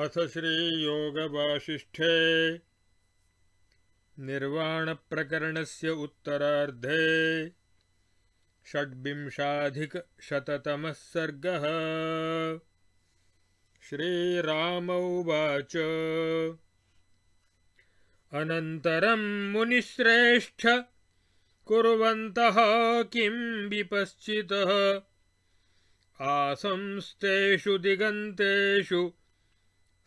अथ श्रीयोगवासिष्ठे निर्वाणप्रकरणस्य उत्तरार्धे षड्विंशाधिकशततमः सर्गः श्रीराम उवाच अनन्तरं मुनिश्रेष्ठ कुर्वन्तः किं विपश्चितः आसंस्तेषु दिगन्तेषु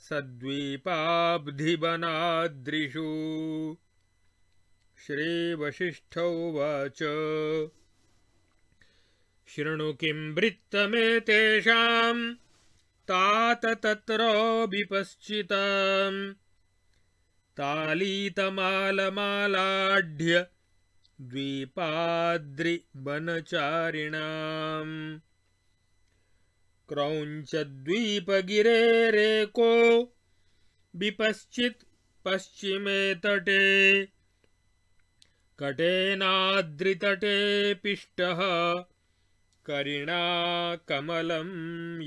सद्वीपाब्धिवनाद्रिषु श्रीवसिष्ठ उवाच शृणु किं वृत्तमेतेषाम् तात तत्र विपश्चिताम् तालीतमालमालाढ्यद्वीपाद्रिवनचारिणाम् क्रौञ्चद्वीपगिरेरेको विपश्चित पश्चिमे तटे कटेनाद्रितटे पिष्ट करिणा कमलं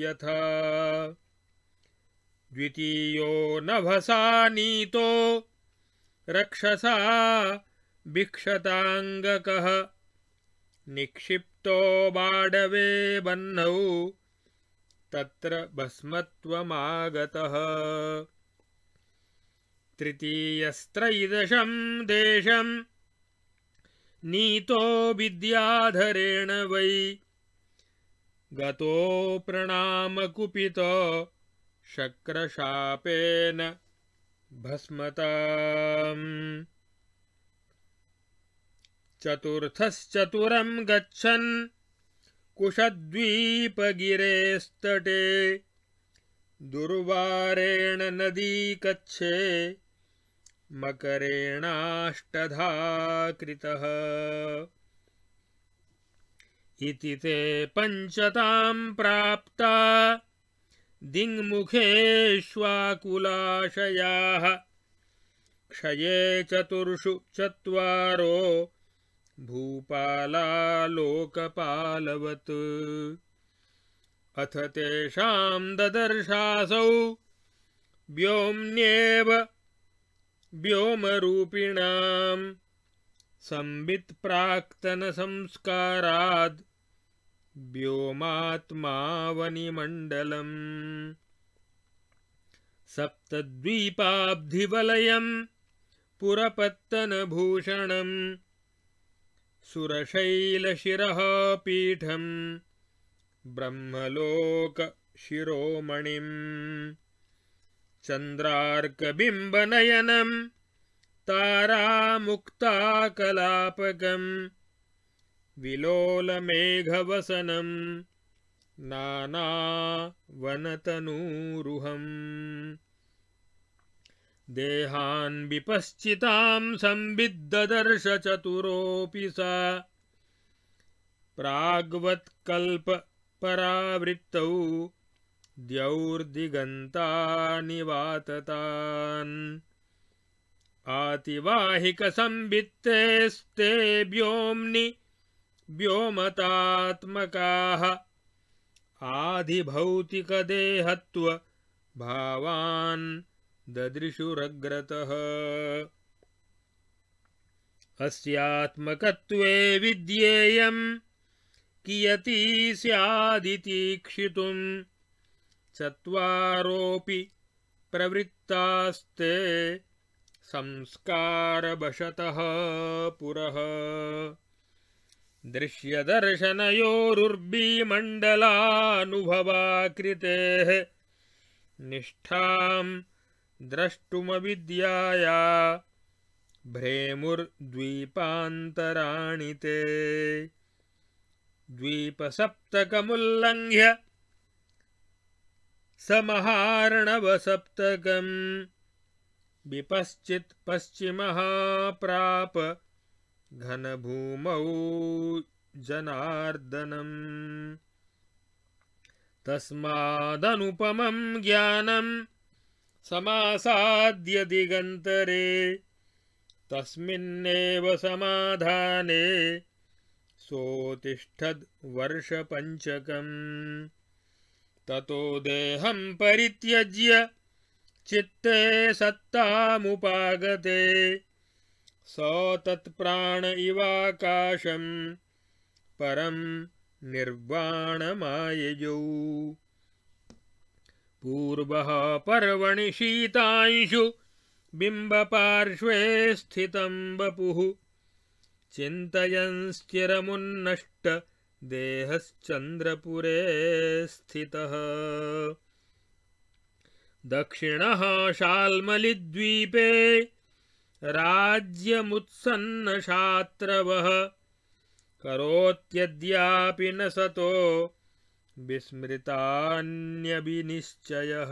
यथा द्वितीयो नभसा नीतो रक्षसा भिक्षतांगक निक्षिप्तो बाडवे बन्नौ तत्र भस्मत्वमागतः तृतीयस्त्रैदशं देशम् नीतो विद्याधरेण वै प्रणामकुपितो शक्रशापेन भस्मताम् चतुर्थश्चतुरं गच्छन् कुशद्वीपगिरेस्तटे दुर्वारेण नदी कच्छे मकरेणाष्टधाकृतः इति ते पञ्चतां प्राप्ता दिङ्मुखेष्वाकुलाशयाः क्षये चतुर्षु चत्वारो भूपालालोकपालवत् अथ तेषां ददर्शासौ व्योम्न्येव व्योमरूपिणां संवित्प्राक्तनसंस्काराद् व्योमात्मावनिमण्डलम् सप्तद्वीपाब्धिवलयं पुरपत्तनभूषणम् सुरशैलशिरः पीठम् ब्रह्मलोकशिरोमणिम् चन्द्रार्कबिम्बनयनम् तारामुक्ताकलापकम् विलोलमेघवसनम् नानावनतनूरुहम् देहान् देहान्विपश्चिताम् चतुरोऽपि स प्राग्वत्कल्परावृत्तौ द्यौर्दिगन्तानिवाततान् आतिवाहिकसंवित्तेस्ते व्योम्नि व्योमतात्मकाः आधिभौतिकदेहत्वभावान् ददृशुरग्रतः अस्यात्मकत्वे विद्येयम् कियती स्यादितीक्षितुम् चत्वारोऽपि प्रवृत्तास्ते संस्कारवशतः पुरः दृश्यदर्शनयोरुर्बीमण्डलानुभवाकृतेः निष्ठाम् द्रष्टुमविद्याया भ्रेमुर्द्वीपान्तराणि ते द्वीपसप्तकमुल्लङ्घ्य समहार्णवसप्तकम् विपश्चित् पश्चिमः घनभूमौ जनार्दनम् तस्मादनुपमं ज्ञानम् समासाद्यदिगन्तरे तस्मिन्नेव समाधाने सोऽ ततो देहं परित्यज्य चित्ते सत्तामुपागते स तत्प्राण इवाकाशम् परम् निर्वाणमाययौ पूर्व पर्वणि शीतांशु स्थित स्थितं वपुः चिन्तयंश्चिरमुन्नष्ट देहश्चन्द्रपुरे स्थितः दक्षिणः शाल्मलिद्वीपे राज्यमुत्सन्नशात्रवः करोत्यद्यापि न सतो विस्मृतान्यभिनिश्चयः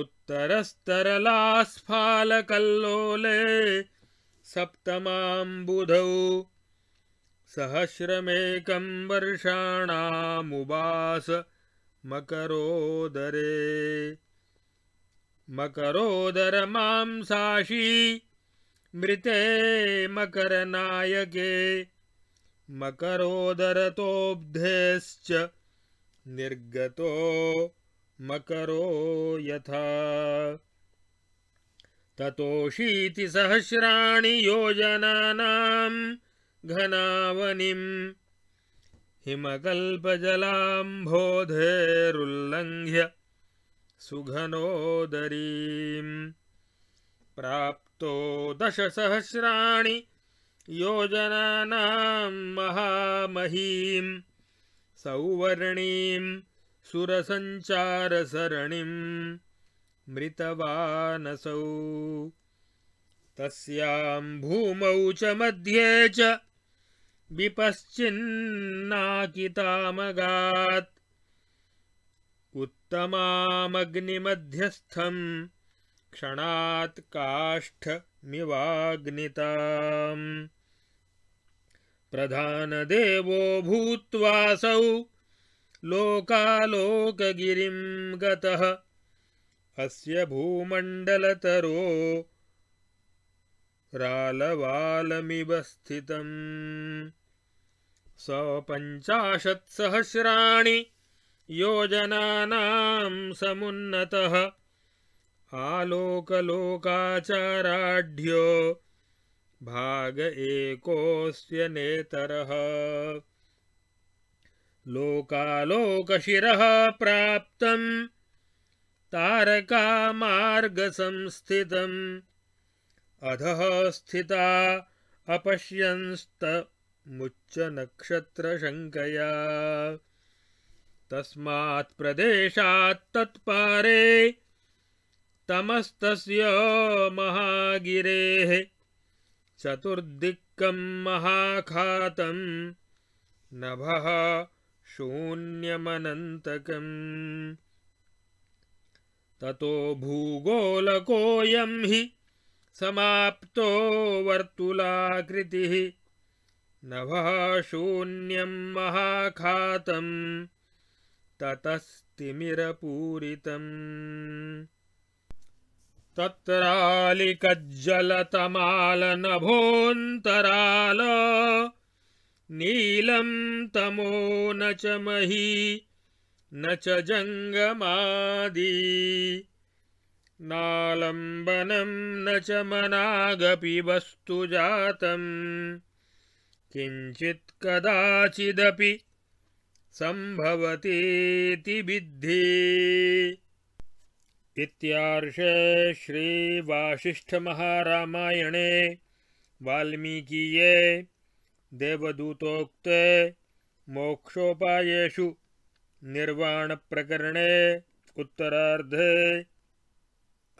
उत्तरस्तरलास्फालकल्लोले सप्तमाम्बुधौ सहस्रमेकं वर्षाणामुवासमकरोदरे मकरोदर मां साशी मृते मकरनायके मकरोदरतोऽब्धेश्च निर्गतो मकरो यथा ततोऽशीतिसहस्राणि योजनानां घनावनिम् हिमकल्पजलाम्भोधेरुल्लङ्घ्य सुघनोदरीम् प्राप्तो दशसहस्राणि योजनानां महामहीं सौवर्णीं सुरसञ्चारसरणिं मृतवानसौ तस्यां भूमौ च मध्ये च विपश्चिन्नाकितामगात् उत्तमामग्निमध्यस्थं क्षणात् काष्ठमिवाग्निताम् प्रधानदेवो भूत्वासौ लोकालोकगिरिं गतः अस्य भूमण्डलतरो रालवालमिव स्थितम् स पञ्चाशत्सहस्राणि योजनानां समुन्नतः आलोकलोकाचाराढ्यो भाग एकोऽस्य नेतरः लोकालोकशिरः प्राप्तम् तारकामार्गसंस्थितम् अधः स्थिता अपश्यंस्तमुच्चनक्षत्रशङ्कया तस्मात् तत्पारे तमस्तस्य महागिरेः चतुर्दिक्कं महाखातं नभः शून्यमनन्तकम् ततो भूगोलकोऽयं हि समाप्तो वर्तुलाकृतिः नभः शून्यं महाखातं ततस्तिमिरपूरितम् तत्रालिकज्जलतमालनभोऽन्तराल नीलम् तमो न च मही न च जङ्गमादि नालम्बनं न च मनागपि वस्तु जातम् किञ्चित् कदाचिदपि सम्भवतीति बिद्धि इत्यार्षे श्रीवासिष्ठमहारामायणे वाल्मीकीये देवदूतोक्ते मोक्षोपायेषु प्रकरणे उत्तरार्धे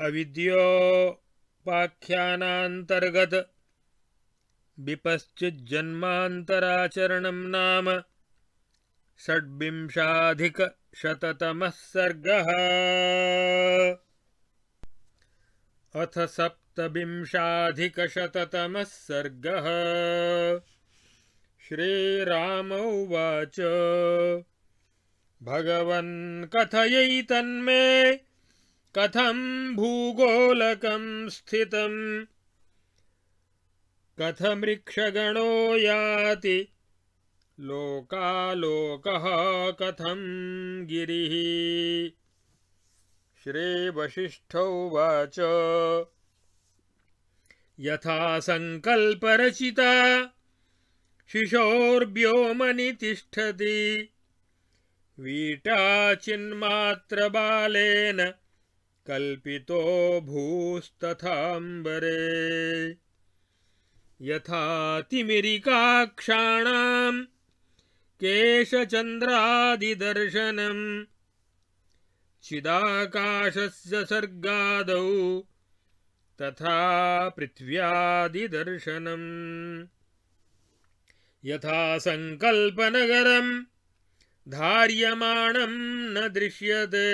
अविद्योपाख्यानान्तर्गत विपश्चिज्जन्मान्तराचरणं नाम षड्विंशाधिक शततम सर्ग अथ सप्तविंशाधिकशततमः सर्ग श्रीराम उवाच भगवन् कथयैतन्मे कथं भूगोलकं स्थितम् कथमृक्षगणो याति लोकालोकः कथं गिरिः वाच यथा सङ्कल्परचिता शिशोर्भ्योमनितिष्ठति वीटाचिन्मात्रबालेन कल्पितो भूस्तथाम्बरे यथा तिमिरिकाक्षाणाम् केशचन्द्रादिदर्शनम् चिदाकाशस्य सर्गादौ तथा दर्शनम् यथा सङ्कल्पनगरम् धार्यमानं न दृश्यते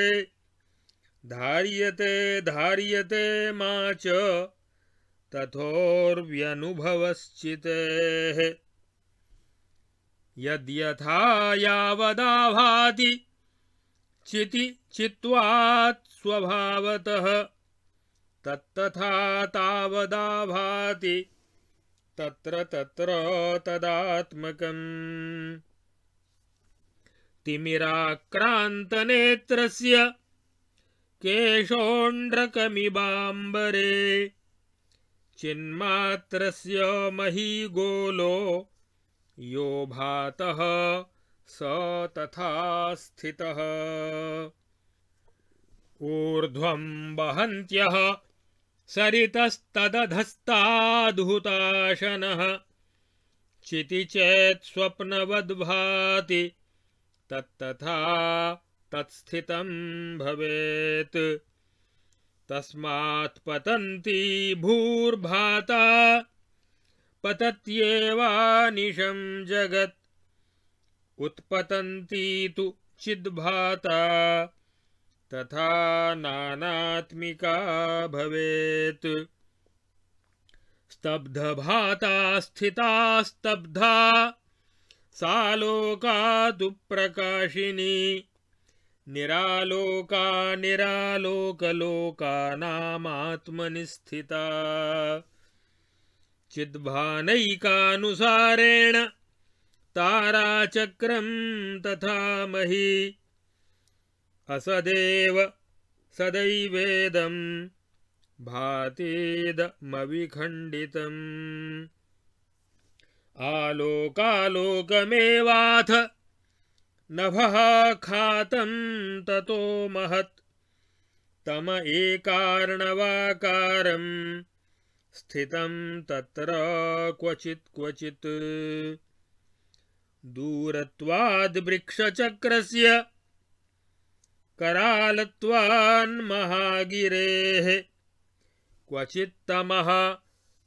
धार्यते धार्यते मा च तथोर्व्यनुभवश्चित्तेः यद्यथा यावदाभाति चित्वात् स्वभावतः तत्तथा तावदाभाति तत्र तत्र तदात्मकम् तिमिराक्रान्तनेत्रस्य केशोण्ड्रकमिबाम्बरे चिन्मात्रस्य महीगोलो यो भातः स तथा स्थितः ऊर्ध्वं वहन्त्यः चेत् स्वप्नवद्भाति तत्तथा तत्स्थितं भवेत् तस्मात् पतन्ती भूर्भाता पतत्येवानिशं जगत् उत्पतन्ती तु चिद्भाता तथा नानात्मिका भवेत् स्तब्धभाता स्थिता स्तब्धा सा लोका तु प्रकाशिनी निरालोका निरालोकलोकानामात्मनि चिद्भानैकानुसारेण ताराचक्रं तथा मही असदेव सदैवेदं मविखंडितं। आलोकालोकमेवाथ खातं ततो महत् तम एकार्णवाकारम् स्थितं तत्र क्वचित् क्वचित् दूरत्वाद्वृक्षचक्रस्य करालत्वान्महागिरेः क्वचित्तमः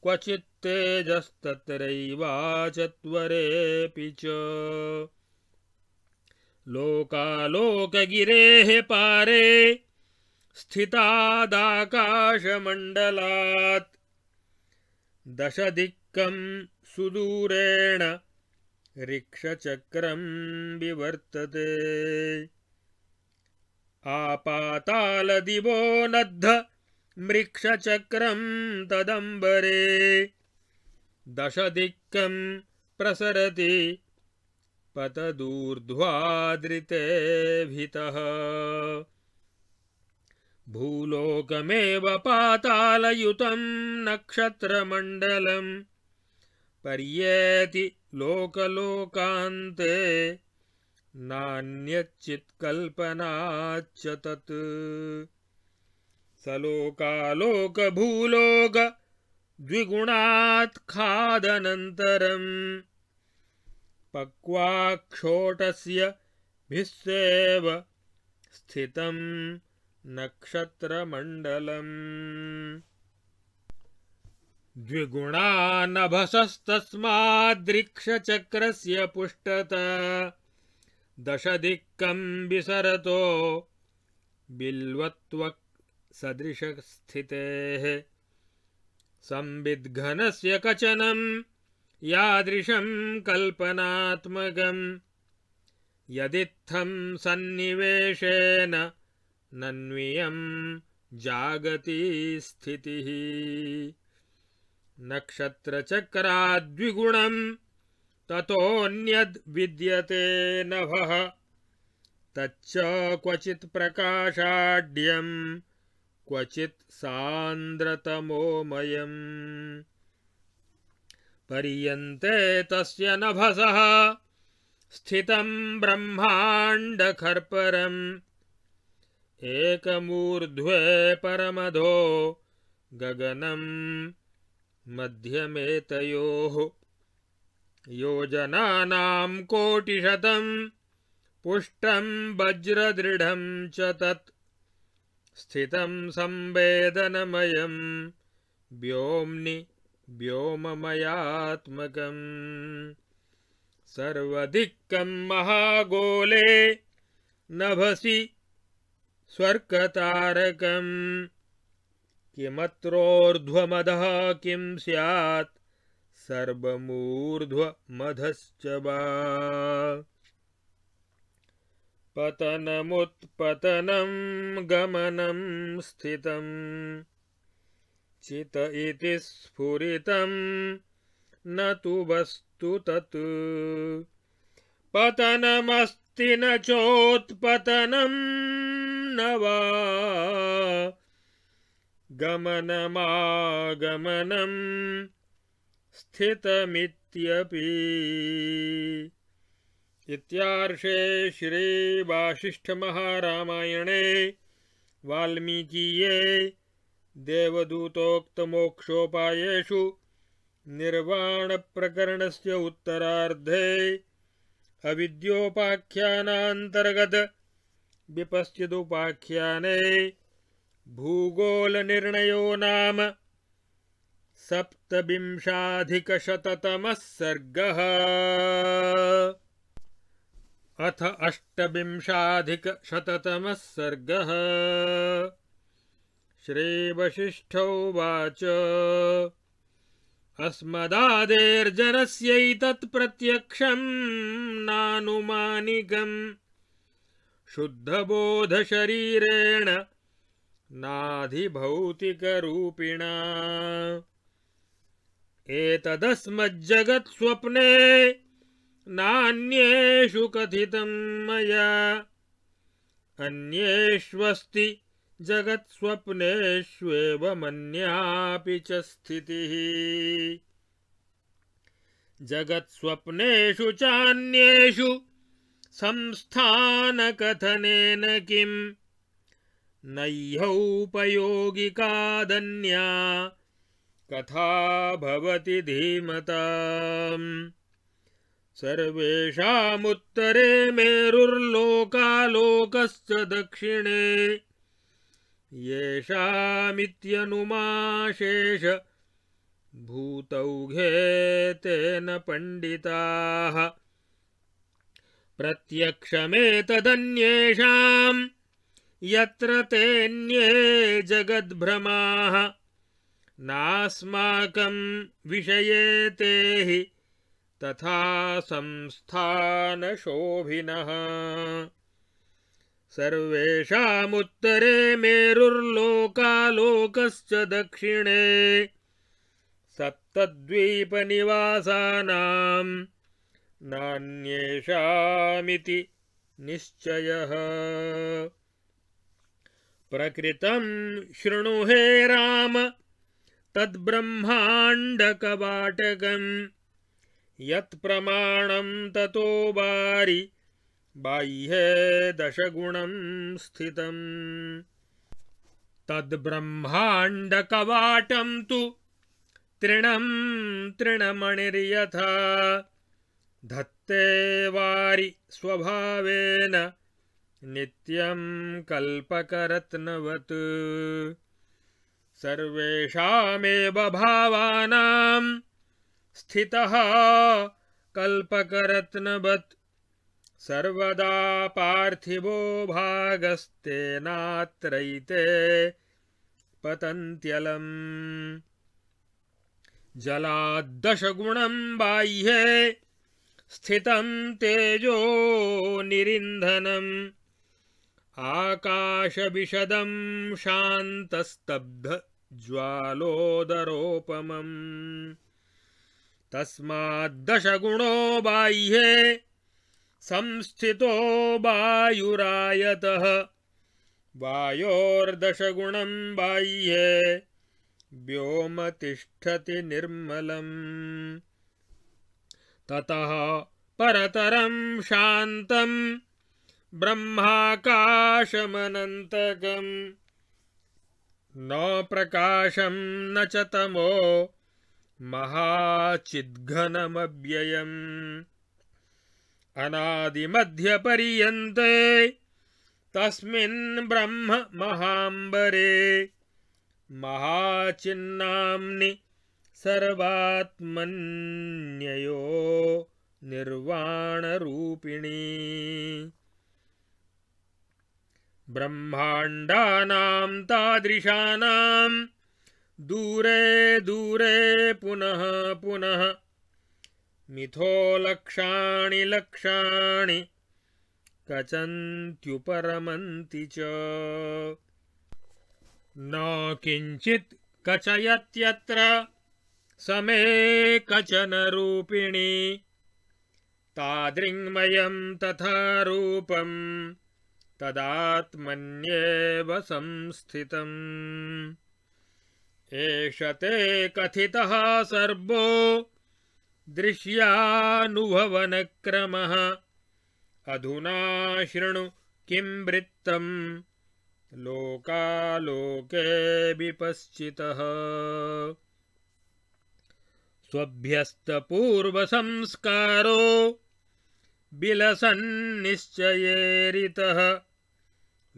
क्वचित्तेजस्तत्रैवाचत्वरेऽपि च लोकालोकगिरेः पारे स्थितादाकाशमण्डलात् दशदिक्कम् सुदूरेण रिक्षचक्रं विवर्तते आपातालदिवो नद्ध मृक्षचक्रं तदम्बरे दशदिक्कम् प्रसरति भितः भूलोकमेव पातालयुतं नक्षत्रमण्डलम् पर्येति लोकलोकान्ते नान्यच्चित्कल्पनाच्च तत् द्विगुणात् खादनन्तरम् पक्वाक्षोटस्य भिस्सेव स्थितम् नक्षत्रमण्डलम् द्विगुणानभसस्तस्मादृक्षचक्रस्य पुष्टत दशदिक्कम् विसरतो बिल्वत्वसदृशस्थितेः संविद्घनस्य कचनम् यादृशम् कल्पनात्मगम् यदित्थम् सन्निवेशेन नन्वियं जागति स्थितिः नक्षत्रचक्राद्विगुणं ततोऽन्यद्विद्यते नभः तच्च क्वचित् प्रकाशाढ्यं क्वचित् सान्द्रतमोमयम् पर्यन्ते तस्य नभसः स्थितं ब्रह्माण्डखर्परम् एकमूर्ध्वे परमधो गगनं मध्यमेतयोः योजनानां कोटिशतं पुष्टं वज्रदृढं च तत् स्थितं संवेदनमयं व्योम्नि व्योममयात्मकम् सर्वदिक्कं महागोले नभसि स्वर्गतारकम् किमत्रोर्ध्वमधः किं स्यात् सर्वमूर्ध्वमधश्च वा पतनमुत्पतनं गमनं स्थितम् चित इति स्फुरितं न तु वस्तु तत् पतनमस्ति न चोत्पतनम् नवा गमनमागमनं स्थितमित्यपि इत्यार्षे श्रीवासिष्ठमहारामायणे वाल्मीकीये देवदूतोक्तमोक्षोपायेषु निर्वाणप्रकरणस्य उत्तरार्धे अविद्योपाख्यानान्तर्गत विपश्चिदुपाख्याने भूगोलनिर्णयो नाम सप्तविंशाधिकशततमः सर्गः अथ अष्टविंशाधिकशततमः सर्गः श्रेवशिष्ठ उवाच अस्मदादेर्जनस्यैतत्प्रत्यक्षम् नानुमानिकम् शुद्धबोधशरीरेण नाधिभौतिकरूपिणा एतदस्मज्जगत्स्वप्ने नान्येषु कथितं मया अन्येष्वस्ति जगत्स्वप्नेष्वेवमन्यापि च स्थितिः जगत्स्वप्नेषु चान्येषु संस्थानकथनेन किम् न ह्यौपयोगिकादन्या कथा भवति धीमता सर्वेषामुत्तरे मेरुर्लोकालोकश्च दक्षिणे येषामित्यनुमाशेष भूतौघे तेन पण्डिताः प्रत्यक्षमेतदन्येषाम् यत्र तेऽन्ये जगद्भ्रमाः नास्माकम् विषये ते हि तथा संस्थानशोभिनः सर्वेषामुत्तरे मेरुर्लोकालोकश्च दक्षिणे सप्तद्वीपनिवासानाम् नान्येषामिति निश्चयः शृणु हे राम तद्ब्रह्माण्डकवाटकम् यत्प्रमाणं ततो वारि बाह्ये दशगुणं स्थितम् तद्ब्रह्माण्डकवाटं तु तृणं तृणमणिर्यथा धत्ते वारी स्वभावेन नित्यं कल्पकरत्नवत् सर्वेषामेव भावानां स्थितः कल्पकरत्नवत् सर्वदा पार्थिवो भागस्तेनात्रैते पतन्त्यलम् जलाद्दशगुणं बाह्ये स्थितम् तेजोनिरीन्धनम् आकाशविशदम् शान्तस्तब्धज्वालोदरोपमम् तस्माद्दशगुणो बाह्ये संस्थितो वायुरायतः वायोर्दशगुणम् बाह्ये व्योमतिष्ठति निर्मलम् ततः परतरं शान्तं ब्रह्माकाशमनन्तकं न प्रकाशं न च तमो महाचिद्घनमव्ययम् अनादिमध्यपर्यन्ते तस्मिन् ब्रह्म महाम्बरे महाचिन्नाम्नि सर्वात्मन्ययो निर्वाणरूपिणी ब्रह्माण्डानां तादृशानां दूरे दूरे पुनः पुनः मिथो लक्षाणि लक्षाणि कचन्त्युपरमन्ति च न किञ्चित् कचयत्यत्र समे कचन रूपिणी तादृङ्मयं तथा रूपं तदात्मन्येव संस्थितम् एष ते कथितः सर्वो दृश्यानुभवनक्रमः अधुना शृणु वृत्तम् लोकालोके विपश्चितः स्वभ्यस्तपूर्वसंस्कारो विलसन्निश्चयेरितः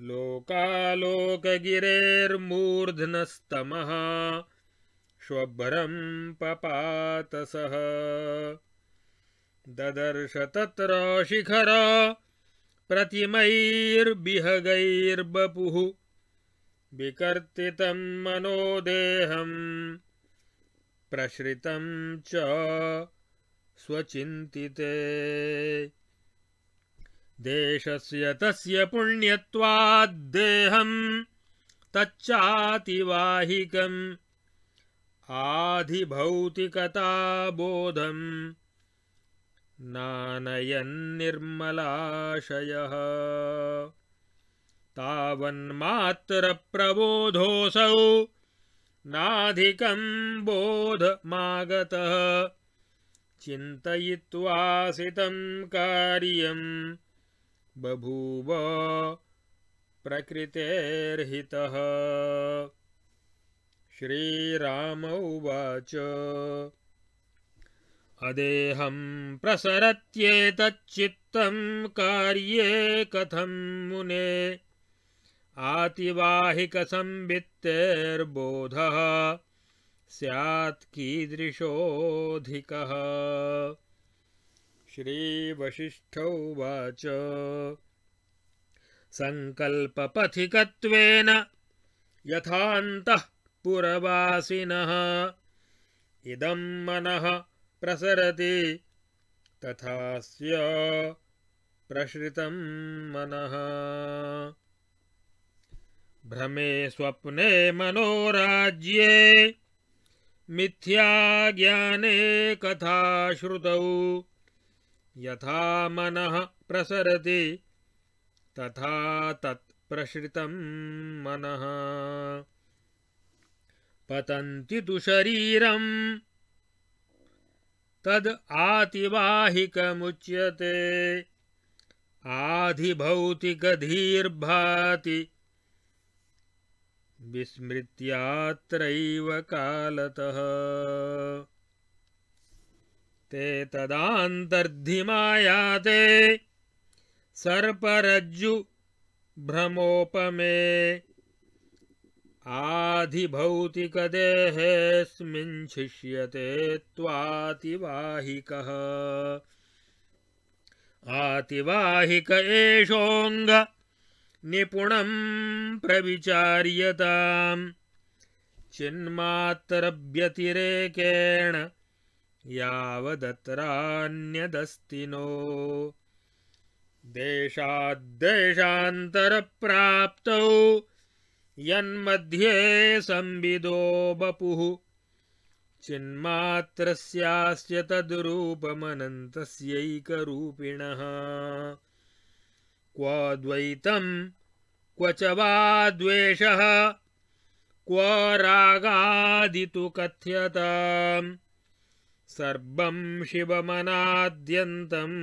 लोकालोकगिरेर्मूर्ध्नस्तमः श्वभ्रम् पपातसः ददर्श तत्र शिखर प्रतिमैर्बिहगैर्बपुः विकर्तितं मनो देहम् प्रश्रितं च स्वचिन्तिते देशस्य तस्य पुण्यत्वाद्देहं तच्चातिवाहिकम् आधिभौतिकताबोधम् नानयन्निर्मलाशयः तावन्मात्रप्रबोधोऽसौ नाधिकं बोधमागतः चिन्तयित्वासितं कार्यं बभूव प्रकृतेर्हितः श्रीराम उवाच अदेहं प्रसरत्येतच्चित्तं कार्ये कथं मुने आतिवाहिकसंवित्तेर्बोधः स्यात्कीदृशोऽधिकः श्रीवशिष्ठ उवाच सङ्कल्पपथिकत्वेन पुरवासिनः इदं मनः प्रसरति तथास्य प्रसृतम् मनः भ्रमे स्वप्ने मनोराज्ये मिथ्याज्ञाने कथा श्रुतौ यथा मनः प्रसरति तथा तत् प्रसृतं मनः पतन्ति तु शरीरम् तद् आतिवाहिकमुच्यते आधिभौतिकधीर्भाति विस्मृत्यात्रैव कालतः ते तदान्तर्धिमायाते सर्परज्जुभ्रमोपमे शिष्यते त्वातिवाहिकः आतिवाहिक एषोऽङ्ग निपुणम् प्रविचार्यताम् चिन्मात्रव्यतिरेकेण यावदत्रान्यदस्ति नो देशाद्देशान्तरप्राप्तौ यन्मध्ये संविदो वपुः चिन्मात्रस्यास्य तद्रूपमनन्तस्यैकरूपिणः क्व द्वैतं क्व च वा द्वेषः क्व रागादितु कथ्यताम् सर्वं शिवमनाद्यन्तं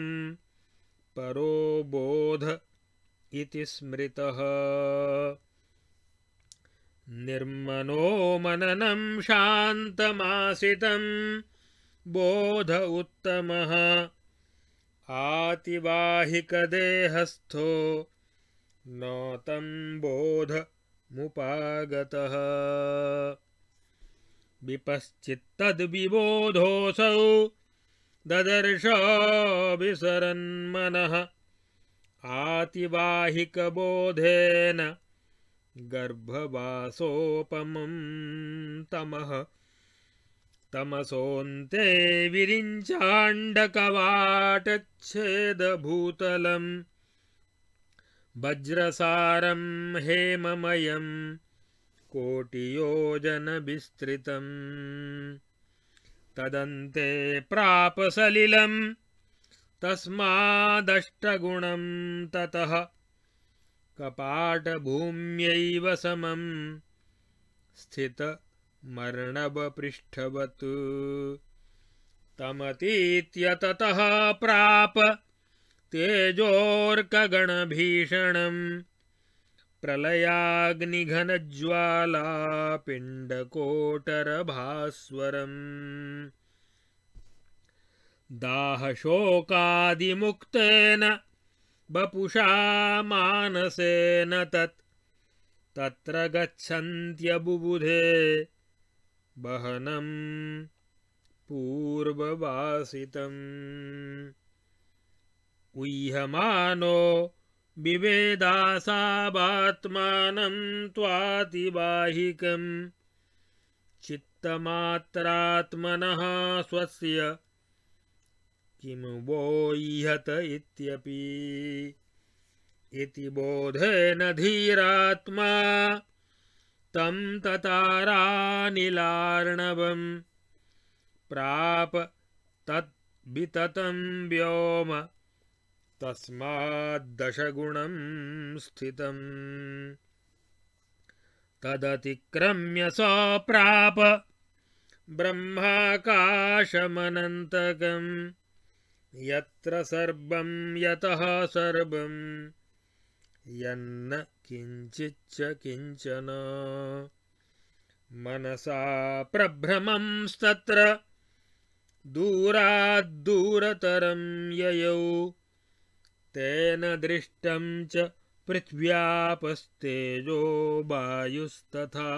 परो बोध इति स्मृतः निर्मनो मननं शान्तमासितं बोध उत्तमः आतिवाहिकदेहस्थो न तं बोधमुपागतः विपश्चित्तद्विबोधोऽसौ ददर्शाभिसरन्मनः आतिवाहिकबोधेन गर्भवासोपमं तमः तमसोऽन्ते विरिञ्चाण्डकवाटच्छेदभूतलम् वज्रसारं हेममयं कोटियोजनविस्तृतम् तदन्ते प्रापसलिलं तस्मादष्टगुणं ततः कपाटभूम्यैव समं स्थित मर्णवपृष्ठवत् तमतीत्यततः प्राप तेजोर्कगणभीषणम् प्रलयाग्निघनज्वालापिण्डकोटरभास्वरम् दाहशोकादिमुक्तेन बपुषा मानसेन तत् तत्र गच्छन्त्यबुबुधे वहनम् पूर्ववासितम् उह्यमानो विवेदासावात्मानं त्वातिवाहिकम् चित्तमात्रात्मनः स्वस्य वो इहत इत्यपि इति बोधेन धीरात्मा तं ततारानिलार्णवम् प्राप तद्विततं व्योम तस्माद्दशगुणं स्थितम् तदतिक्रम्य स प्राप ब्रह्माकाशमनन्तकम् यत्र सर्वं यतः सर्वं यन्न किञ्चिच्च किञ्चन मनसा प्रभ्रमंस्तत्र दूराद्दूरतरं ययौ तेन दृष्टं च पृथ्व्यापस्तेजो वायुस्तथा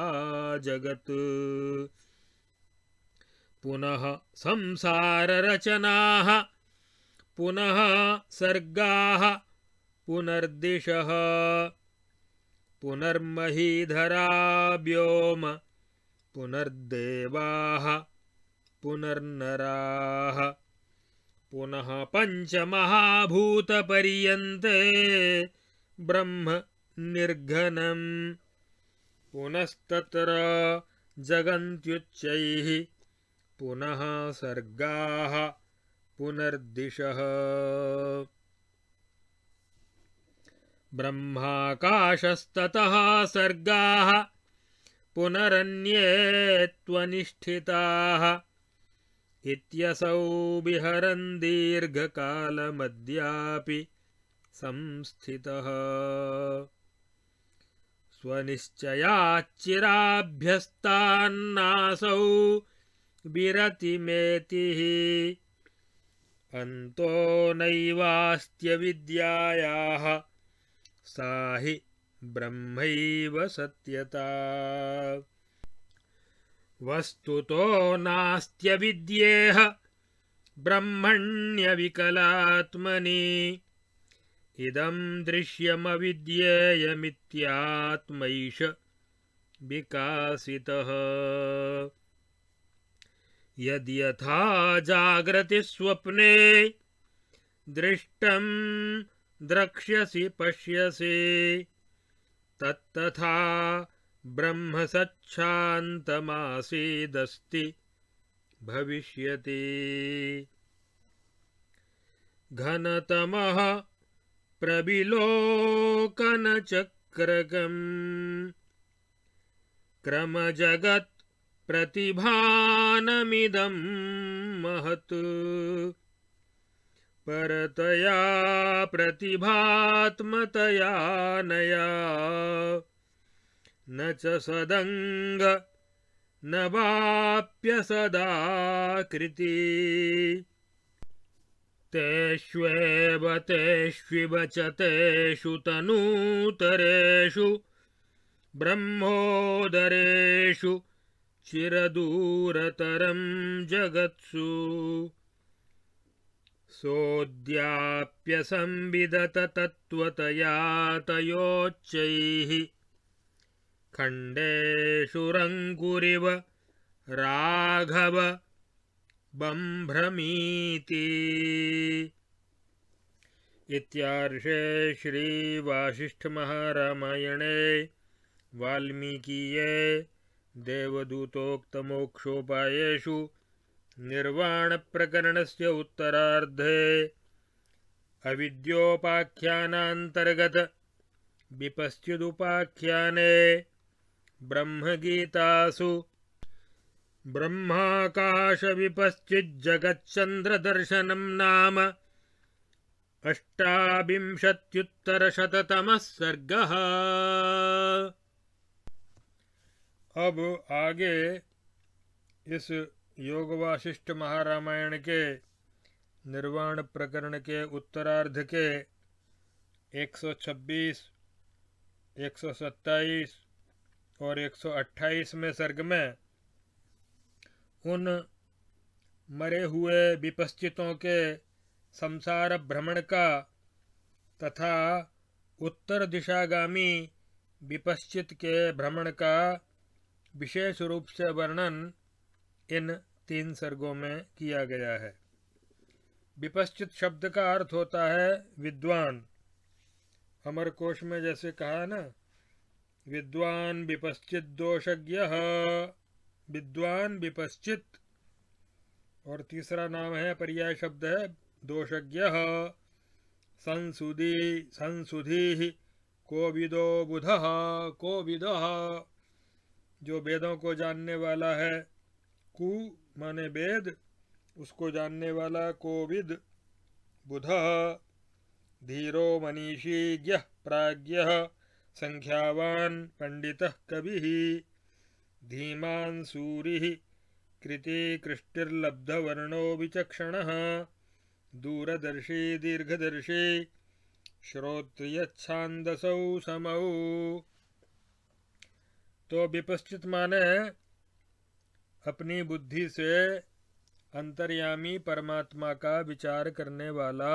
जगत् पुनः संसाररचनाः पुनः सर्गाः पुनर्दिशः पुनर्महीधरा व्योम पुनर्देवाः पुनर्नराः पुनः पञ्चमहाभूतपर्यन्ते ब्रह्म निर्घनम् पुनस्तत्र जगन्त्युच्चैः पुनः सर्गाः पुनर्दिशः ब्रह्माकाशस्ततः सर्गाः पुनरन्ये त्वनिष्ठिताः इत्यसौ विहरन् दीर्घकालमद्यापि संस्थितः स्वनिश्चयाच्चिराभ्यस्तान्नासौ विरतिमेतिः अन्तो नैवास्त्यविद्यायाः सा हि ब्रह्मैव सत्यता वस्तुतो नास्त्यविद्येह ब्रह्मण्यविकलात्मनि इदं दृश्यमविद्येयमित्यात्मैष विकासितः यद्यथा जाग्रति स्वप्ने दृष्टम् द्रक्ष्यसि पश्यसि तत्तथा ब्रह्मसच्छान्तमासीदस्ति भविष्यति घनतमः प्रविलोकनचक्रकम् क्रमजगत् प्रतिभानमिदम् महत् परतया प्रतिभात्मतया नया न च सदङ्ग न वाप्यसदाकृती तेष्वेव तेषु तनूतरेषु ब्रह्मोदरेषु चिरदूरतरं जगत्सु सोऽद्याप्यसंविदतत्त्वतया तयोच्चैः खण्डेषुरङ्कुरिव राघव बम्भ्रमीति इत्यार्षे श्रीवासिष्ठमहारामायणे वाल्मीकिये देवदूतोक्तमोक्षोपायेषु निर्वाणप्रकरणस्य उत्तरार्धे अविद्योपाख्यानान्तर्गत विपश्चिदुपाख्याने ब्रह्मगीतासु ब्रह्माकाशविपश्चिज्जगच्चन्द्रदर्शनं नाम अष्टाविंशत्युत्तरशततमः सर्गः अब आगे इस योग वाशिष्ठ महारामायण के निर्वाण प्रकरण के उत्तरार्ध के 126, 127 और 128 में सर्ग में उन मरे हुए विपश्चितों के संसार भ्रमण का तथा उत्तर दिशागामी विपश्चित के भ्रमण का विशेष रूप से वर्णन इन तीन सर्गों में किया गया है विपश्चित शब्द का अर्थ होता है विद्वान अमर कोश में जैसे कहा ना विद्वान विपश्चित दोषज्ञ विद्वान विपश्चित और तीसरा नाम है पर्याय शब्द है दोषज्ञ संसुदी संसुधि को विदो बुध को विद जो वेदों को जानने वाला है कु माने वेद उसको जानने वाला कोविद बुध धीरो मनीषी ज्ञ प्राज्ञ संख्यावान पंडित कवि धीमान सूरी कृति कृष्टिर्लब्धवर्णो विचक्षण दूरदर्शी दीर्घदर्शी श्रोत्रियछांदसौ सम तो विपश्चित माने अपनी बुद्धि से अंतर्यामी परमात्मा का विचार करने वाला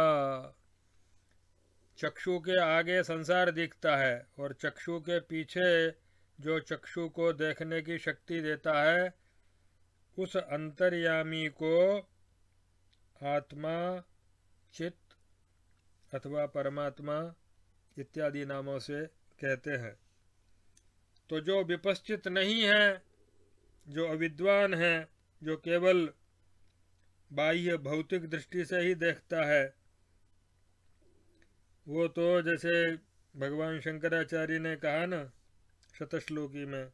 चक्षु के आगे संसार दिखता है और चक्षु के पीछे जो चक्षु को देखने की शक्ति देता है उस अंतर्यामी को आत्मा चित्त अथवा परमात्मा इत्यादि नामों से कहते हैं तो जो विपश्चित नहीं है जो अविद्वान है जो केवल बाह्य भौतिक दृष्टि से ही देखता है वो तो जैसे भगवान शंकराचार्य ने कहा ना शतश्लोकी में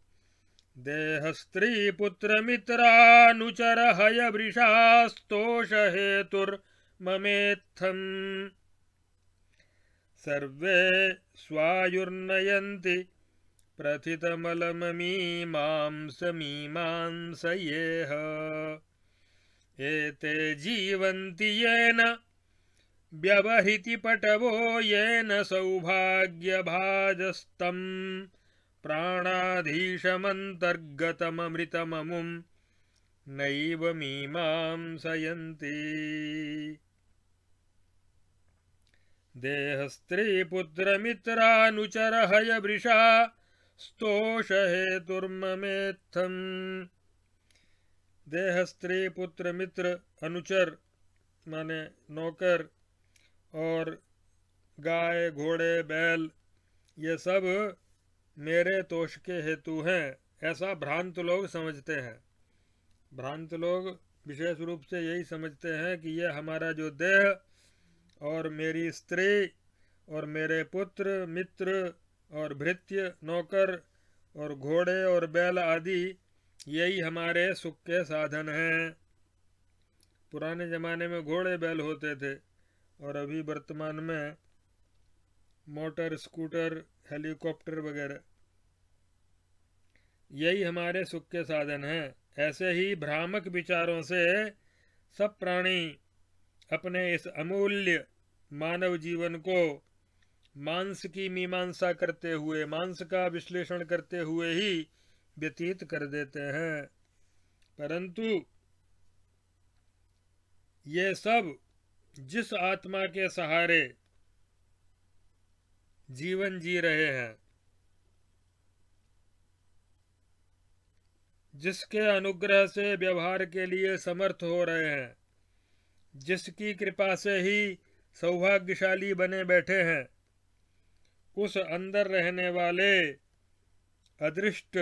देह स्त्री पुत्र मित्रानुचर हय वृषास्तोष हेतुर्ममेत्थम सर्वे स्वायुर्नयती प्रथितमलममीमांसमीमांसयेह एते जीवन्ति येन व्यवहृति पटवो येन सौभाग्यभाजस्तम् प्राणाधीशमन्तर्गतममृतममुं नैव मीमांसयन्ति देहस्त्रीपुत्रमित्रानुचरहयवृषा स्तोषहे दुर्ममेत्थम देह स्त्री पुत्र मित्र अनुचर माने नौकर और गाय घोड़े बैल ये सब मेरे तोष के हेतु हैं ऐसा भ्रांत लोग समझते हैं भ्रांत लोग विशेष रूप से यही समझते हैं कि यह हमारा जो देह और मेरी स्त्री और मेरे पुत्र मित्र और भृत्य नौकर और घोड़े और बैल आदि यही हमारे सुख के साधन हैं पुराने ज़माने में घोड़े बैल होते थे और अभी वर्तमान में मोटर स्कूटर हेलीकॉप्टर वगैरह यही हमारे सुख के साधन हैं ऐसे ही भ्रामक विचारों से सब प्राणी अपने इस अमूल्य मानव जीवन को मांस की मीमांसा करते हुए मांस का विश्लेषण करते हुए ही व्यतीत कर देते हैं परंतु ये सब जिस आत्मा के सहारे जीवन जी रहे हैं जिसके अनुग्रह से व्यवहार के लिए समर्थ हो रहे हैं जिसकी कृपा से ही सौभाग्यशाली बने बैठे हैं उस अंदर रहने वाले अदृष्ट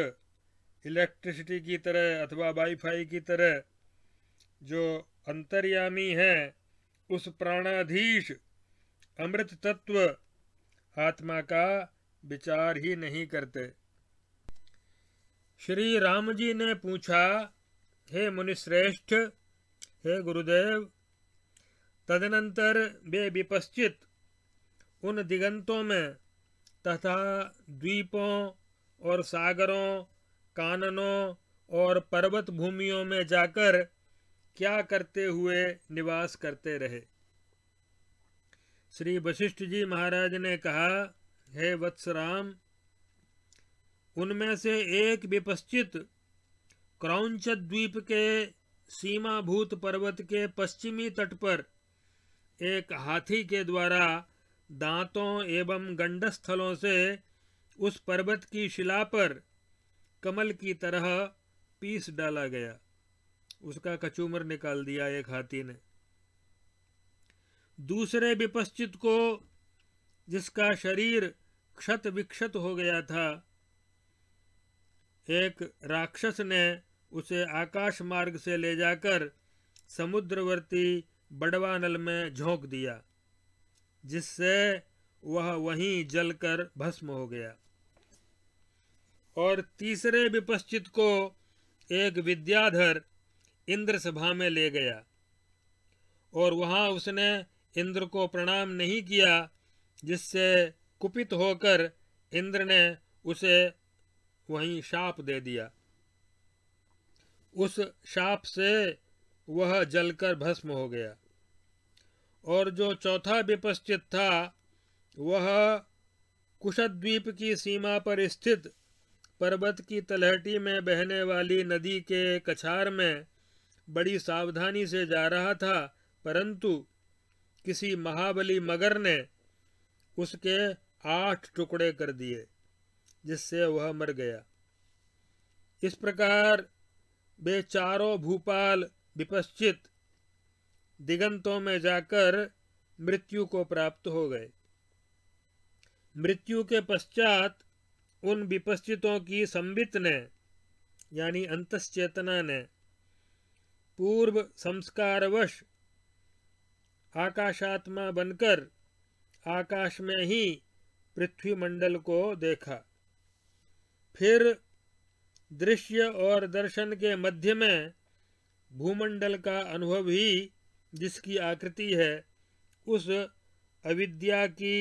इलेक्ट्रिसिटी की तरह अथवा वाईफाई की तरह जो अंतर्यामी है उस प्राणाधीश अमृत तत्व आत्मा का विचार ही नहीं करते श्री राम जी ने पूछा हे मुनिश्रेष्ठ हे गुरुदेव तदनंतर वे विपश्चित उन दिगंतों में तथा द्वीपों और सागरों काननों और पर्वत भूमियों में जाकर क्या करते हुए निवास करते रहे श्री वशिष्ठ जी महाराज ने कहा हे वत्सराम उनमें से एक विपश्चित क्रौच द्वीप के सीमाभूत पर्वत के पश्चिमी तट पर एक हाथी के द्वारा दांतों एवं गंडस्थलों से उस पर्वत की शिला पर कमल की तरह पीस डाला गया उसका कचूमर निकाल दिया एक हाथी ने दूसरे विपश्चित को जिसका शरीर क्षत विक्षत हो गया था एक राक्षस ने उसे आकाश मार्ग से ले जाकर समुद्रवर्ती बड़वानल में झोंक दिया जिससे वह वहीं जलकर भस्म हो गया और तीसरे विपश्चित को एक विद्याधर इंद्र सभा में ले गया और वहाँ उसने इंद्र को प्रणाम नहीं किया जिससे कुपित होकर इंद्र ने उसे वहीं शाप दे दिया उस शाप से वह जलकर भस्म हो गया और जो चौथा विपश्चित था वह कुशद्वीप की सीमा पर स्थित पर्वत की तलहटी में बहने वाली नदी के कछार में बड़ी सावधानी से जा रहा था परंतु किसी महाबली मगर ने उसके आठ टुकड़े कर दिए जिससे वह मर गया इस प्रकार वे चारों भूपाल विपश्चित दिगंतों में जाकर मृत्यु को प्राप्त हो गए मृत्यु के पश्चात उन विपश्चितों की संबित ने यानी अंतश्चेतना ने पूर्व संस्कारवश आकाशात्मा बनकर आकाश में ही पृथ्वी मंडल को देखा फिर दृश्य और दर्शन के मध्य में भूमंडल का अनुभव ही जिसकी आकृति है उस अविद्या की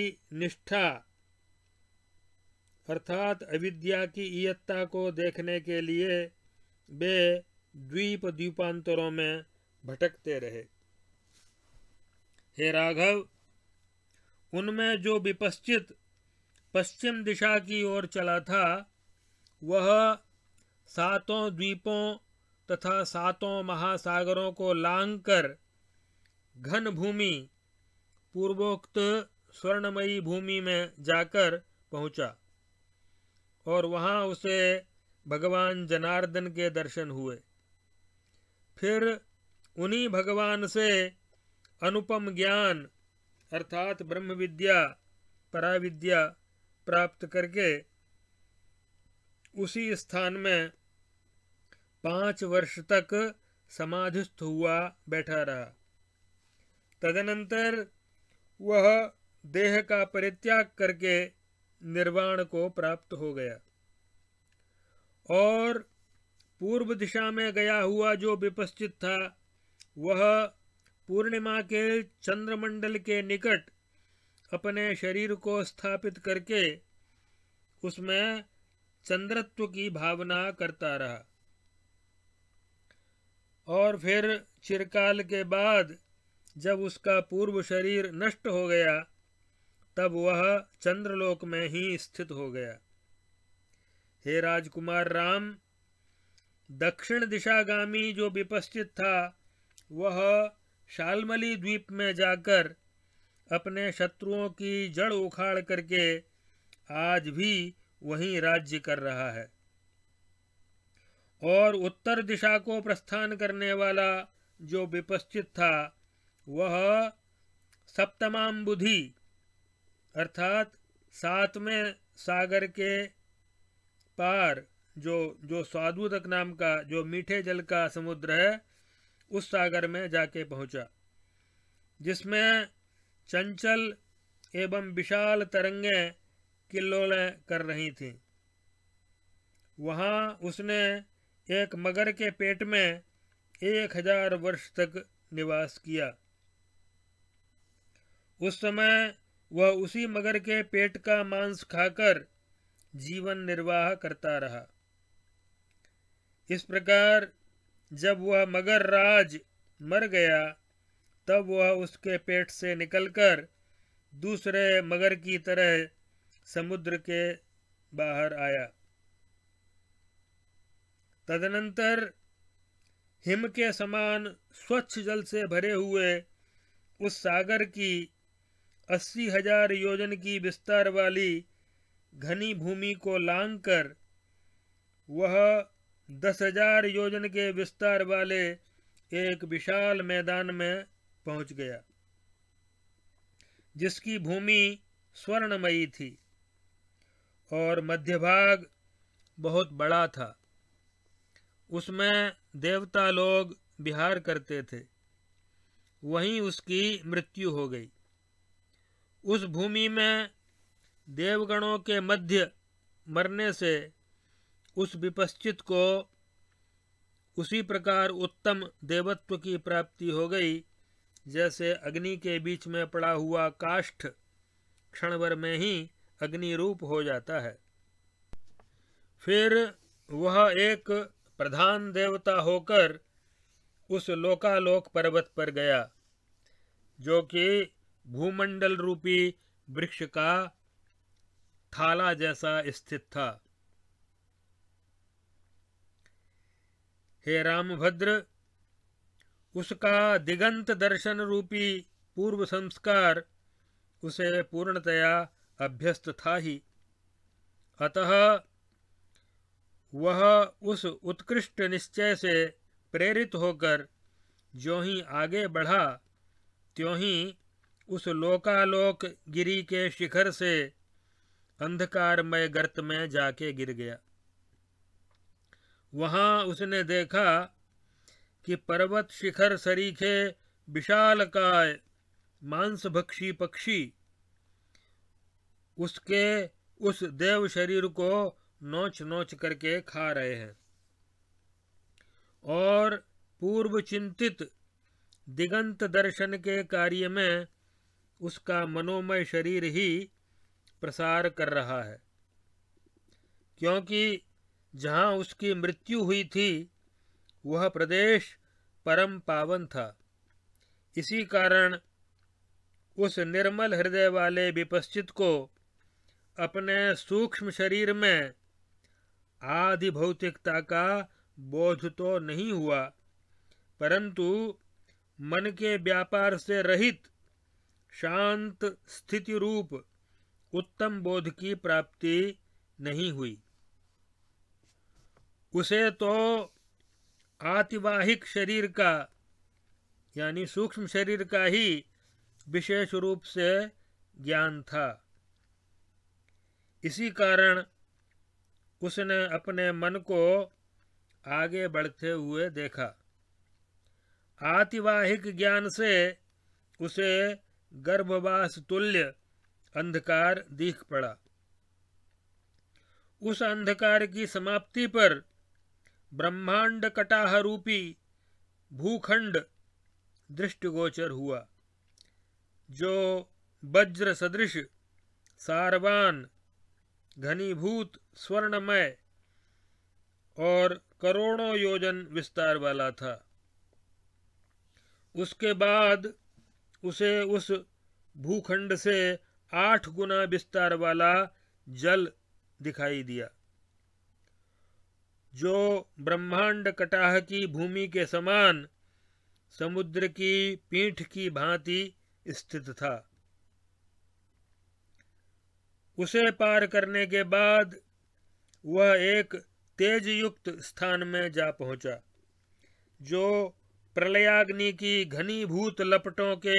निष्ठा अर्थात अविद्या की इयत्ता को देखने के लिए वे द्वीप द्वीपांतरों में भटकते रहे हे राघव उनमें जो विपश्चित पश्चिम दिशा की ओर चला था वह सातों द्वीपों तथा सातों महासागरों को लांग कर घन भूमि पूर्वोक्त स्वर्णमयी भूमि में जाकर पहुंचा और वहां उसे भगवान जनार्दन के दर्शन हुए फिर उन्हीं भगवान से अनुपम ज्ञान अर्थात ब्रह्म विद्या पराविद्या प्राप्त करके उसी स्थान में पाँच वर्ष तक समाधिस्थ हुआ बैठा रहा तदनंतर वह देह का परित्याग करके निर्वाण को प्राप्त हो गया और पूर्व दिशा में गया हुआ जो विपस्चित था वह पूर्णिमा के चंद्रमंडल के निकट अपने शरीर को स्थापित करके उसमें चंद्रत्व की भावना करता रहा और फिर चिरकाल के बाद जब उसका पूर्व शरीर नष्ट हो गया तब वह चंद्रलोक में ही स्थित हो गया हे राजकुमार राम दक्षिण दिशागामी जो विपस्थित था वह शालमली द्वीप में जाकर अपने शत्रुओं की जड़ उखाड़ करके आज भी वहीं राज्य कर रहा है और उत्तर दिशा को प्रस्थान करने वाला जो विपस्थित था वह सप्तमाम्बुधि अर्थात सातवें सागर के पार जो जो स्वादुदक नाम का जो मीठे जल का समुद्र है उस सागर में जाके पहुंचा जिसमें चंचल एवं विशाल तरंगे किल्लोलें कर रही थीं वहाँ उसने एक मगर के पेट में एक हजार वर्ष तक निवास किया उस समय वह उसी मगर के पेट का मांस खाकर जीवन निर्वाह करता रहा इस प्रकार जब वह मगर राज मर गया तब वह उसके पेट से निकलकर दूसरे मगर की तरह समुद्र के बाहर आया तदनंतर हिम के समान स्वच्छ जल से भरे हुए उस सागर की अस्सी हजार योजन की विस्तार वाली घनी भूमि को लांग कर वह दस हजार योजन के विस्तार वाले एक विशाल मैदान में पहुंच गया जिसकी भूमि स्वर्णमयी थी और मध्य भाग बहुत बड़ा था उसमें देवता लोग विहार करते थे वहीं उसकी मृत्यु हो गई उस भूमि में देवगणों के मध्य मरने से उस विपश्चित को उसी प्रकार उत्तम देवत्व की प्राप्ति हो गई जैसे अग्नि के बीच में पड़ा हुआ काष्ठ क्षणवर में ही अग्नि रूप हो जाता है फिर वह एक प्रधान देवता होकर उस लोकालोक पर्वत पर गया जो कि भूमंडल रूपी वृक्ष का थाला जैसा स्थित था हे रामभद्र उसका दिगंत दर्शन रूपी पूर्व संस्कार उसे पूर्णतया अभ्यस्त था ही अतः वह उस उत्कृष्ट निश्चय से प्रेरित होकर जो ही आगे बढ़ा त्यों ही उस लोकालोक गिरी के शिखर से अंधकारमय गर्त में जाके गिर गया वहां उसने देखा कि पर्वत शिखर सरीखे काय मांसभक्षी पक्षी उसके उस देव शरीर को नोच नोच करके खा रहे हैं और पूर्व चिंतित दिगंत दर्शन के कार्य में उसका मनोमय शरीर ही प्रसार कर रहा है क्योंकि जहाँ उसकी मृत्यु हुई थी वह प्रदेश परम पावन था इसी कारण उस निर्मल हृदय वाले विपश्चित को अपने सूक्ष्म शरीर में आधि भौतिकता का बोध तो नहीं हुआ परंतु मन के व्यापार से रहित शांत स्थिति रूप उत्तम बोध की प्राप्ति नहीं हुई उसे तो आतिवाहिक शरीर का यानी सूक्ष्म शरीर का ही विशेष रूप से ज्ञान था इसी कारण उसने अपने मन को आगे बढ़ते हुए देखा आतिवाहिक ज्ञान से उसे गर्भवास तुल्य अंधकार दिख पड़ा उस अंधकार की समाप्ति पर ब्रह्मांड कटाह रूपी भूखंड दृष्टिगोचर हुआ जो वज्र सदृश सारवान घनीभूत स्वर्णमय और करोड़ों योजन विस्तार वाला था उसके बाद उसे उस भूखंड से आठ गुना विस्तार वाला जल दिखाई दिया जो ब्रह्मांड कटाह की भूमि के समान समुद्र की पीठ की भांति स्थित था उसे पार करने के बाद वह एक तेजयुक्त स्थान में जा पहुंचा जो प्रलयाग्नि की घनीभूत लपटों के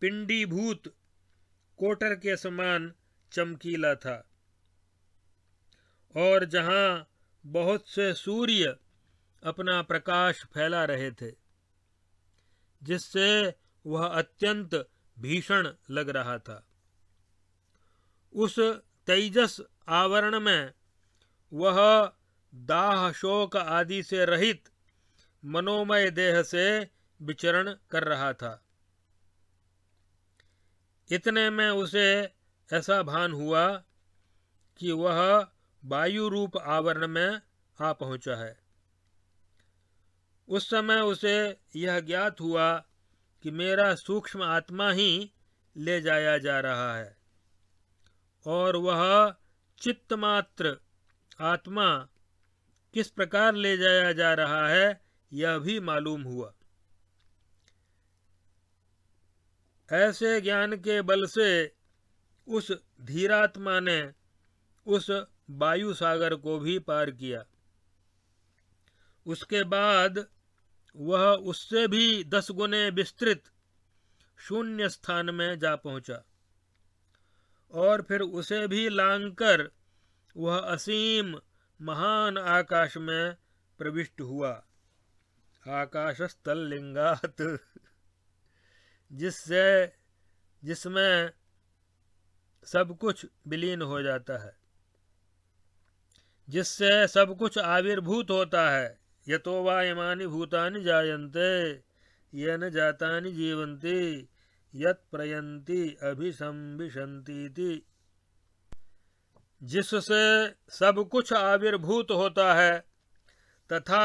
पिंडीभूत कोटर के समान चमकीला था और जहाँ बहुत से सूर्य अपना प्रकाश फैला रहे थे जिससे वह अत्यंत भीषण लग रहा था उस तेजस आवरण में वह दाह शोक आदि से रहित मनोमय देह से विचरण कर रहा था इतने में उसे ऐसा भान हुआ कि वह वायु रूप आवरण में आ पहुंचा है उस समय उसे यह ज्ञात हुआ कि मेरा सूक्ष्म आत्मा ही ले जाया जा रहा है और वह चित्तमात्र आत्मा किस प्रकार ले जाया जा रहा है यह भी मालूम हुआ ऐसे ज्ञान के बल से उस धीरात्मा ने उस वायु सागर को भी पार किया उसके बाद वह उससे भी दस गुने विस्तृत शून्य स्थान में जा पहुंचा और फिर उसे भी लांघकर वह असीम महान आकाश में प्रविष्ट हुआ आकाशस्थलिंगात जिससे जिसमें सब कुछ विलीन हो जाता है जिससे सब कुछ आविर्भूत होता है यथो वा इमानि भूतानि जायन्ते ये जातानि जीवन्ति जीवंती प्रयंती अभिसंबिशंती जिससे सब कुछ आविर्भूत होता है तथा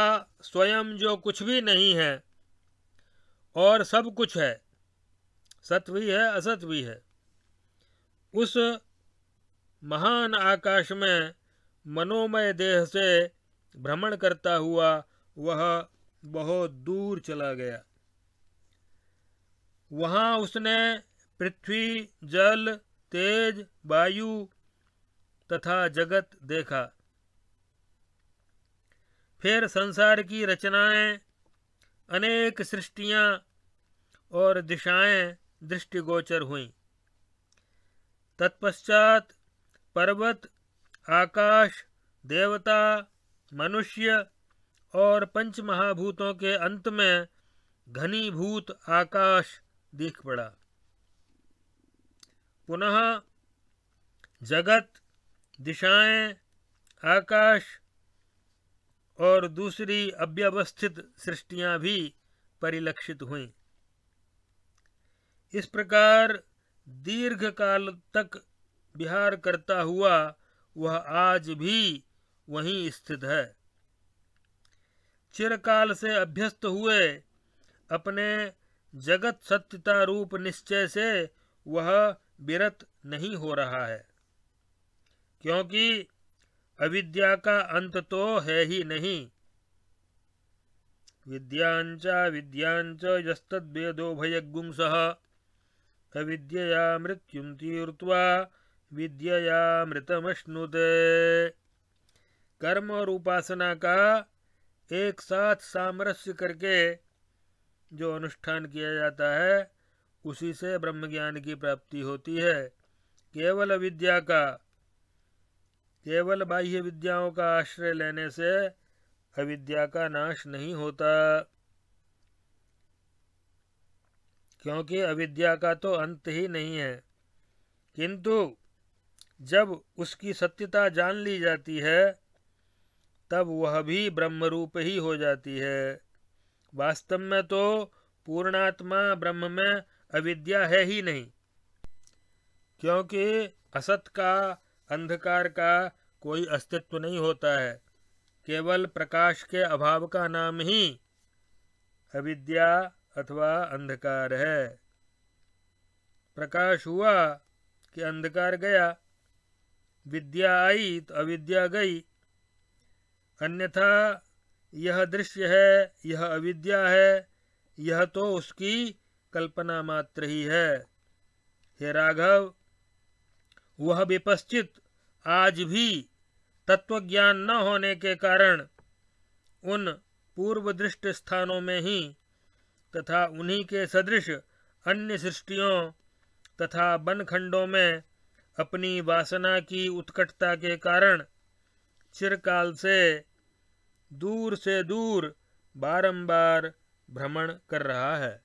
स्वयं जो कुछ भी नहीं है और सब कुछ है सत भी है असत भी है उस महान आकाश में मनोमय देह से भ्रमण करता हुआ वह बहुत दूर चला गया वहाँ उसने पृथ्वी जल तेज वायु तथा जगत देखा फिर संसार की रचनाएं अनेक सृष्टियां और दिशाएं दृष्टिगोचर हुई तत्पश्चात पर्वत आकाश देवता मनुष्य और पंच महाभूतों के अंत में घनीभूत आकाश दिख पड़ा पुनः जगत दिशाएं आकाश और दूसरी अव्यवस्थित सृष्टियां भी परिलक्षित हुई इस प्रकार दीर्घ काल तक विहार करता हुआ वह आज भी वहीं स्थित है चिरकाल से अभ्यस्त हुए अपने जगत सत्यता रूप निश्चय से वह विरत नहीं हो रहा है क्योंकि अविद्या का अंत तो है ही नहीं विद्यांचा विद्यांच यस्तद्वेदोभयगुंस अविद्यया मृत्यु तीर्वा विद्यया मृतमश्नुते कर्म और उपासना का एक साथ सामरस्य करके जो अनुष्ठान किया जाता है उसी से ब्रह्म ज्ञान की प्राप्ति होती है केवल अविद्या का केवल बाह्य विद्याओं का आश्रय लेने से अविद्या का नाश नहीं होता क्योंकि अविद्या का तो अंत ही नहीं है किंतु जब उसकी सत्यता जान ली जाती है तब वह भी ब्रह्मरूप ही हो जाती है वास्तव में तो पूर्णात्मा ब्रह्म में अविद्या है ही नहीं क्योंकि असत का अंधकार का कोई अस्तित्व नहीं होता है केवल प्रकाश के अभाव का नाम ही अविद्या अथवा अंधकार है प्रकाश हुआ कि अंधकार गया विद्या आई तो अविद्या गई अन्यथा यह दृश्य है यह अविद्या है यह तो उसकी कल्पना मात्र ही है हे राघव वह विपश्चित आज भी तत्वज्ञान न होने के कारण उन पूर्वदृष्ट स्थानों में ही तथा उन्हीं के सदृश अन्य सृष्टियों तथा वनखंडों में अपनी वासना की उत्कटता के कारण चिरकाल से दूर से दूर बारंबार भ्रमण कर रहा है